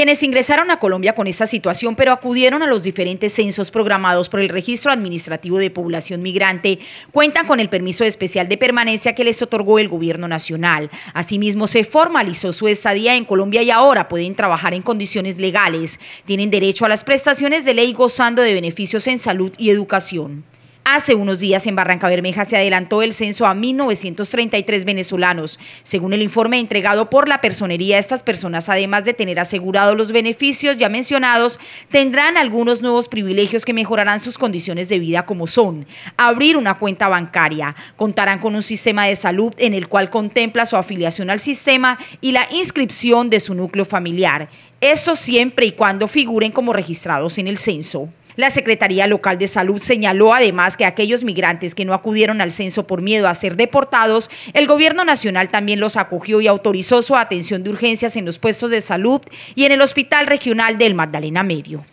Quienes ingresaron a Colombia con esta situación, pero acudieron a los diferentes censos programados por el Registro Administrativo de Población Migrante, cuentan con el permiso especial de permanencia que les otorgó el Gobierno Nacional. Asimismo, se formalizó su estadía en Colombia y ahora pueden trabajar en condiciones legales. Tienen derecho a las prestaciones de ley gozando de beneficios en salud y educación. Hace unos días en Barranca Bermeja se adelantó el censo a 1.933 venezolanos. Según el informe entregado por la personería, estas personas, además de tener asegurados los beneficios ya mencionados, tendrán algunos nuevos privilegios que mejorarán sus condiciones de vida como son abrir una cuenta bancaria, contarán con un sistema de salud en el cual contempla su afiliación al sistema y la inscripción de su núcleo familiar. Eso siempre y cuando figuren como registrados en el censo. La Secretaría Local de Salud señaló además que aquellos migrantes que no acudieron al censo por miedo a ser deportados, el gobierno nacional también los acogió y autorizó su atención de urgencias en los puestos de salud y en el Hospital Regional del Magdalena Medio.